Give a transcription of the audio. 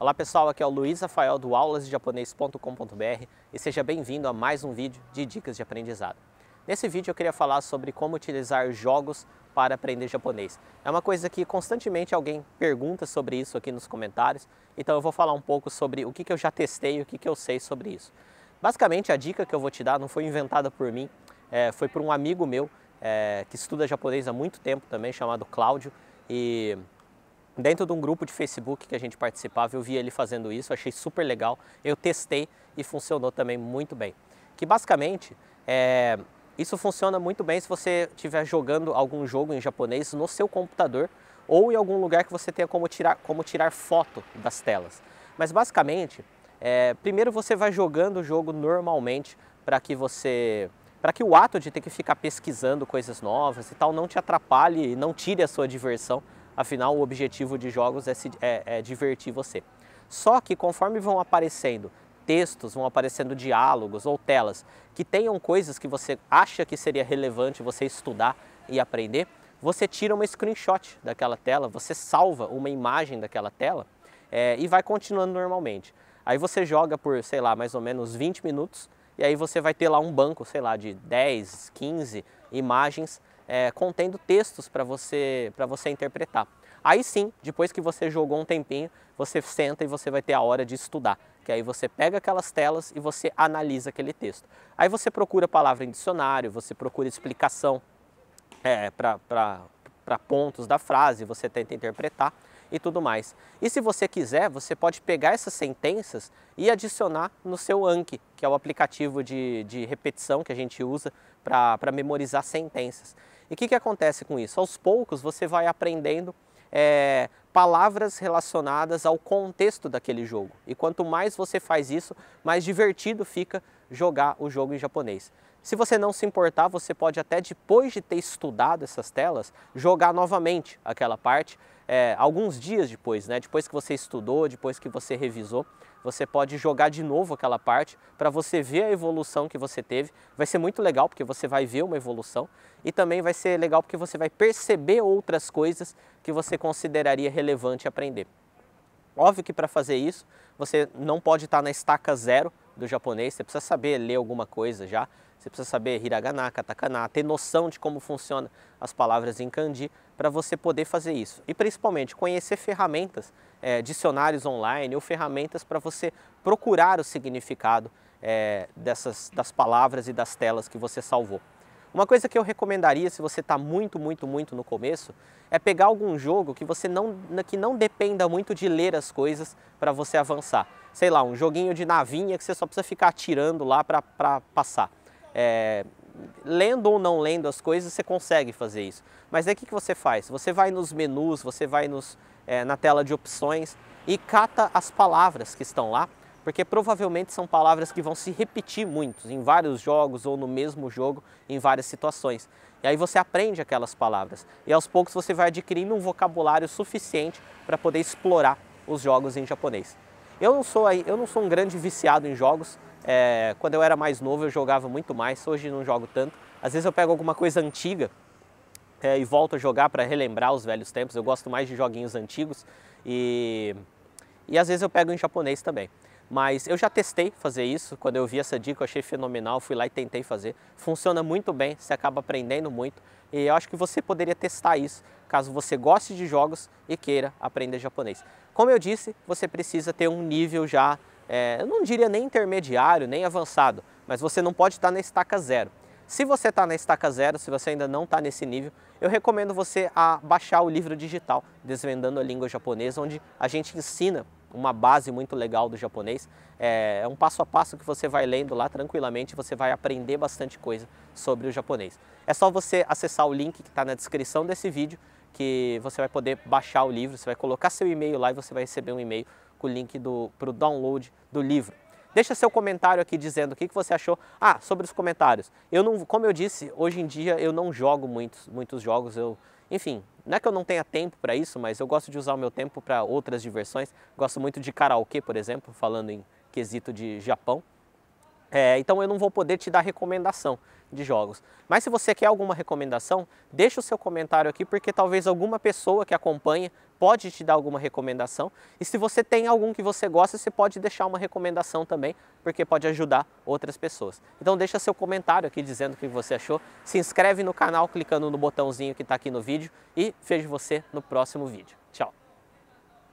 Olá pessoal, aqui é o Luiz Rafael do aulasdejaponês.com.br e seja bem-vindo a mais um vídeo de dicas de aprendizado. Nesse vídeo eu queria falar sobre como utilizar jogos para aprender japonês. É uma coisa que constantemente alguém pergunta sobre isso aqui nos comentários, então eu vou falar um pouco sobre o que, eu já testei e o que, que eu sei sobre isso. Basicamente a dica que eu vou te dar não foi inventada por mim, é, foi por um amigo meu é, que estuda japonês há muito tempo também, chamado Cláudio, e Dentro de um grupo de Facebook que a gente participava, eu vi ele fazendo isso, achei super legal. Eu testei e funcionou também muito bem. Que basicamente é, isso funciona muito bem se você estiver jogando algum jogo em japonês no seu computador ou em algum lugar que você tenha como tirar, como tirar foto das telas. Mas basicamente, é, primeiro você vai jogando o jogo normalmente para que você para que o ato de ter que ficar pesquisando coisas novas e tal não te atrapalhe e não tire a sua diversão Afinal, o objetivo de jogos é, se, é, é divertir você. Só que conforme vão aparecendo textos, vão aparecendo diálogos ou telas que tenham coisas que você acha que seria relevante você estudar e aprender, você tira uma screenshot daquela tela, você salva uma imagem daquela tela é, e vai continuando normalmente. Aí você joga por, sei lá, mais ou menos 20 minutos e aí você vai ter lá um banco, sei lá, de 10, 15 imagens é, contendo textos para você, você interpretar. Aí sim, depois que você jogou um tempinho, você senta e você vai ter a hora de estudar. Que aí você pega aquelas telas e você analisa aquele texto. Aí você procura palavra em dicionário, você procura explicação é, para pontos da frase, você tenta interpretar e tudo mais. E se você quiser, você pode pegar essas sentenças e adicionar no seu Anki, que é o aplicativo de, de repetição que a gente usa para memorizar sentenças. E o que, que acontece com isso? Aos poucos você vai aprendendo é, palavras relacionadas ao contexto daquele jogo. E quanto mais você faz isso, mais divertido fica jogar o jogo em japonês. Se você não se importar, você pode até depois de ter estudado essas telas, jogar novamente aquela parte é, alguns dias depois, né? Depois que você estudou, depois que você revisou, você pode jogar de novo aquela parte para você ver a evolução que você teve. Vai ser muito legal porque você vai ver uma evolução e também vai ser legal porque você vai perceber outras coisas que você consideraria relevante aprender. Óbvio que para fazer isso, você não pode estar tá na estaca zero do japonês, você precisa saber ler alguma coisa já, você precisa saber hiragana, katakana, ter noção de como funcionam as palavras em kanji para você poder fazer isso. E principalmente conhecer ferramentas, é, dicionários online ou ferramentas para você procurar o significado é, dessas, das palavras e das telas que você salvou. Uma coisa que eu recomendaria se você está muito, muito, muito no começo é pegar algum jogo que você não, que não dependa muito de ler as coisas para você avançar. Sei lá, um joguinho de navinha que você só precisa ficar atirando lá para passar é, lendo ou não lendo as coisas, você consegue fazer isso. Mas aí o que, que você faz? Você vai nos menus, você vai nos, é, na tela de opções e cata as palavras que estão lá, porque provavelmente são palavras que vão se repetir muito em vários jogos ou no mesmo jogo em várias situações. E aí você aprende aquelas palavras e aos poucos você vai adquirindo um vocabulário suficiente para poder explorar os jogos em japonês. Eu não sou eu não sou um grande viciado em jogos, é, quando eu era mais novo eu jogava muito mais, hoje não jogo tanto. Às vezes eu pego alguma coisa antiga é, e volto a jogar para relembrar os velhos tempos. Eu gosto mais de joguinhos antigos e, e às vezes eu pego em japonês também. Mas eu já testei fazer isso, quando eu vi essa dica eu achei fenomenal, fui lá e tentei fazer. Funciona muito bem, você acaba aprendendo muito e eu acho que você poderia testar isso caso você goste de jogos e queira aprender japonês. Como eu disse, você precisa ter um nível já é, eu não diria nem intermediário, nem avançado, mas você não pode estar na estaca zero. Se você está na estaca zero, se você ainda não está nesse nível, eu recomendo você a baixar o livro digital Desvendando a Língua Japonesa, onde a gente ensina uma base muito legal do japonês. É, é um passo a passo que você vai lendo lá tranquilamente, você vai aprender bastante coisa sobre o japonês. É só você acessar o link que está na descrição desse vídeo, que você vai poder baixar o livro, você vai colocar seu e-mail lá e você vai receber um e-mail com o link para o download do livro. Deixa seu comentário aqui dizendo o que, que você achou. Ah, sobre os comentários. Eu não, como eu disse, hoje em dia eu não jogo muitos, muitos jogos. Eu, enfim, não é que eu não tenha tempo para isso, mas eu gosto de usar o meu tempo para outras diversões. Gosto muito de karaokê, por exemplo, falando em quesito de Japão. É, então eu não vou poder te dar recomendação de jogos. Mas se você quer alguma recomendação, deixa o seu comentário aqui porque talvez alguma pessoa que acompanha pode te dar alguma recomendação. E se você tem algum que você gosta, você pode deixar uma recomendação também, porque pode ajudar outras pessoas. Então deixa seu comentário aqui dizendo o que você achou. Se inscreve no canal clicando no botãozinho que está aqui no vídeo e vejo você no próximo vídeo.